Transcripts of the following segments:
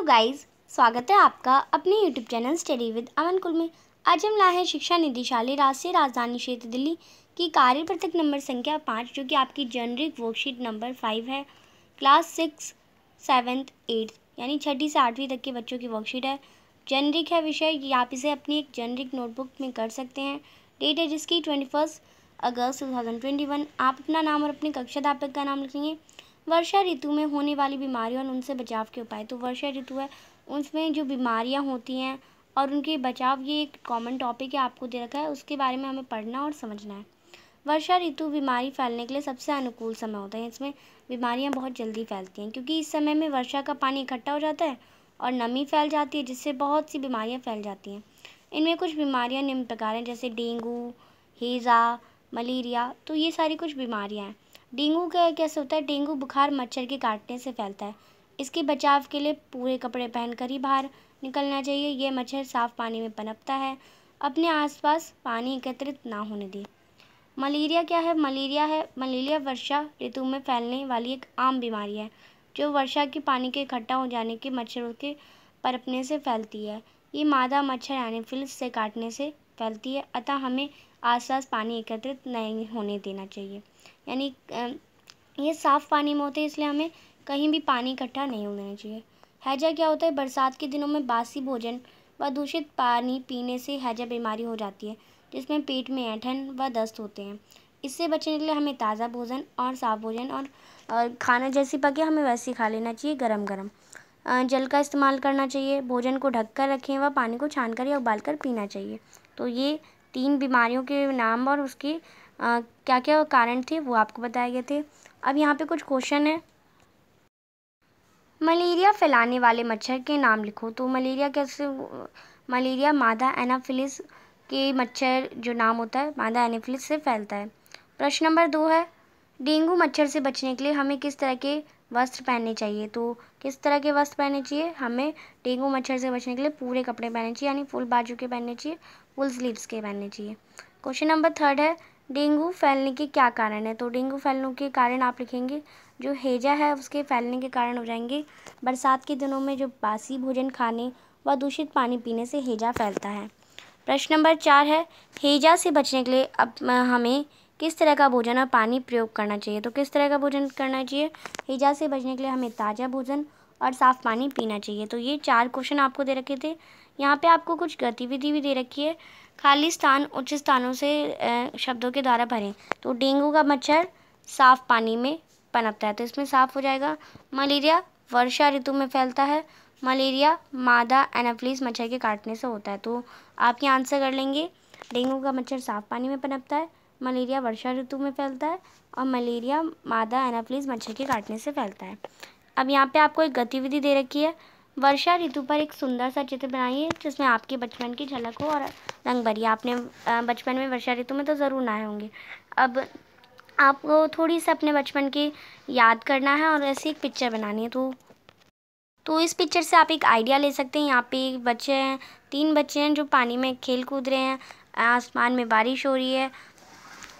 तो गाइज स्वागत है आपका अपने YouTube channel study with Aman कुल में आज हम लाए हैं शिक्षा निदेशालय राष्ट्रीय राजधानी क्षेत्र दिल्ली की कार्य पृथक नंबर संख्या पाँच जो कि आपकी जनरिक वर्कशीट नंबर फाइव है क्लास सिक्स सेवन्थ एट्थ यानी छठी से आठवीं तक के बच्चों की वर्कशीट है जनरिक है विषय कि आप इसे अपनी एक जनरिक नोटबुक में कर सकते हैं डेट है जिसकी twenty first August two thousand twenty one आप अपना नाम और अपने कक्षा अध्यापक का नाम लिखेंगे वर्षा ऋतु में होने वाली बीमारियों और उनसे बचाव के उपाय तो वर्षा ऋतु है उसमें जो बीमारियाँ होती हैं और उनके बचाव ये एक कॉमन टॉपिक है आपको दे रखा है उसके बारे में हमें पढ़ना और समझना है वर्षा ऋतु बीमारी फैलने के लिए सबसे अनुकूल समय होता है इसमें बीमारियां बहुत जल्दी फैलती हैं क्योंकि इस समय में वर्षा का पानी इकट्ठा हो जाता है और नमी फैल जाती है जिससे बहुत सी बीमारियां फैल जाती हैं इनमें कुछ बीमारियां निम्न प्रकार हैं जैसे डेंगू हेज़ा मलेरिया तो ये सारी कुछ बीमारियाँ हैं डेंगू का कैसे होता है डेंगू बुखार मच्छर के काटने से फैलता है इसके बचाव के लिए पूरे कपड़े पहनकर ही बाहर निकलना चाहिए यह मच्छर साफ पानी में पनपता है अपने आसपास पानी एकत्रित ना होने दें मलेरिया क्या है मलेरिया है मलेरिया वर्षा ऋतु में फैलने वाली एक आम बीमारी है जो वर्षा के पानी के इकट्ठा हो जाने के मच्छरों के परपने से फैलती है ये मादा मच्छर एनिफिल्स से काटने से फैलती है अतः हमें आसपास पानी एकत्रित नहीं होने देना चाहिए यानी ये साफ़ पानी में होते हैं इसलिए हमें कहीं भी पानी इकट्ठा नहीं होना चाहिए हैजा क्या होता है बरसात के दिनों में बासी भोजन व दूषित पानी पीने से हैजा बीमारी हो जाती है जिसमें पेट में ऐठन व दस्त होते हैं इससे बचने के लिए हमें ताज़ा भोजन और साफ़ भोजन और, खाना जैसी पके हमें वैसे खा लेना चाहिए गरम गरम जल का इस्तेमाल करना चाहिए भोजन को ढककर रखें व पानी को छानकर या उबालकर पीना चाहिए तो ये तीन बीमारियों के नाम और उसके आ, क्या क्या कारण थे वो आपको बताए गए थे अब यहाँ पे कुछ क्वेश्चन है मलेरिया फैलाने वाले मच्छर के नाम लिखो तो मलेरिया कैसे मलेरिया मादा एनाफिलिस के मच्छर जो नाम होता है मादा एनाफिलिस से फैलता है प्रश्न नंबर दो है डेंगू मच्छर से बचने के लिए हमें किस तरह के वस्त्र पहनने चाहिए तो किस तरह के वस्त्र पहनने चाहिए हमें डेंगू मच्छर से बचने के लिए पूरे कपड़े पहनने चाहिए यानी फुल बाजू के पहनने चाहिए फुल स्लीव्स के पहनने चाहिए क्वेश्चन नंबर थर्ड है डेंगू फैलने के क्या कारण है तो डेंगू फैलने के कारण आप लिखेंगे जो हेजा है उसके फैलने के कारण हो जाएंगे बरसात के दिनों में जो बासी भोजन खाने व दूषित पानी पीने से हेजा फैलता है प्रश्न नंबर चार है हेजा से बचने के लिए अब हमें किस तरह का भोजन और पानी प्रयोग करना चाहिए तो किस तरह का भोजन करना चाहिए हिजा से बचने के लिए हमें ताज़ा भोजन और साफ़ पानी पीना चाहिए तो ये चार क्वेश्चन आपको दे रखे थे यहाँ पे आपको कुछ गतिविधि भी दे रखी है खाली स्थान उच्च स्थानों से शब्दों के द्वारा भरें तो डेंगू का मच्छर साफ़ पानी में पनपता है तो इसमें साफ़ हो जाएगा मलेरिया वर्षा ऋतु में फैलता है मलेरिया मादा एनाफ्लिस मच्छर के काटने से होता है तो आप ये आंसर कर लेंगे डेंगू का मच्छर साफ़ पानी में पनपता है मलेरिया वर्षा ऋतु में फैलता है और मलेरिया मादा एनाफ्लिस मच्छर के काटने से फैलता है अब यहाँ पे आपको एक गतिविधि दे रखी है वर्षा ऋतु पर एक सुंदर सा चित्र बनाइए जिसमें आपके बचपन की झलक हो और रंग भरी आपने बचपन में वर्षा ऋतु में तो ज़रूर नहाए होंगे अब आपको थोड़ी सी अपने बचपन की याद करना है और ऐसी एक पिक्चर बनानी है तो तो इस पिक्चर से आप एक आइडिया ले सकते हैं यहाँ पे बच्चे हैं तीन बच्चे हैं जो पानी में खेल कूद रहे हैं आसमान में बारिश हो रही है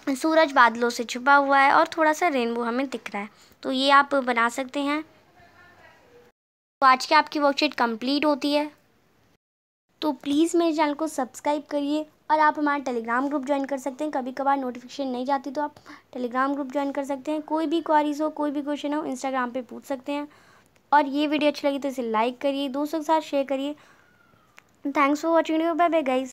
सूरज बादलों से छुपा हुआ है और थोड़ा सा रेनबो हमें दिख रहा है तो ये आप बना सकते हैं तो आज की आपकी वर्कशीट कंप्लीट होती है तो प्लीज़ मेरे चैनल को सब्सक्राइब करिए और आप हमारा टेलीग्राम ग्रुप ज्वाइन कर सकते हैं कभी कभार नोटिफिकेशन नहीं जाती तो आप टेलीग्राम ग्रुप ज्वाइन कर सकते हैं कोई भी क्वारीज हो कोई भी क्वेश्चन हो इंस्टाग्राम पे पूछ सकते हैं और ये वीडियो अच्छी लगी तो इसे लाइक करिए दोस्तों के साथ शेयर करिए thanks for watching bye bye guys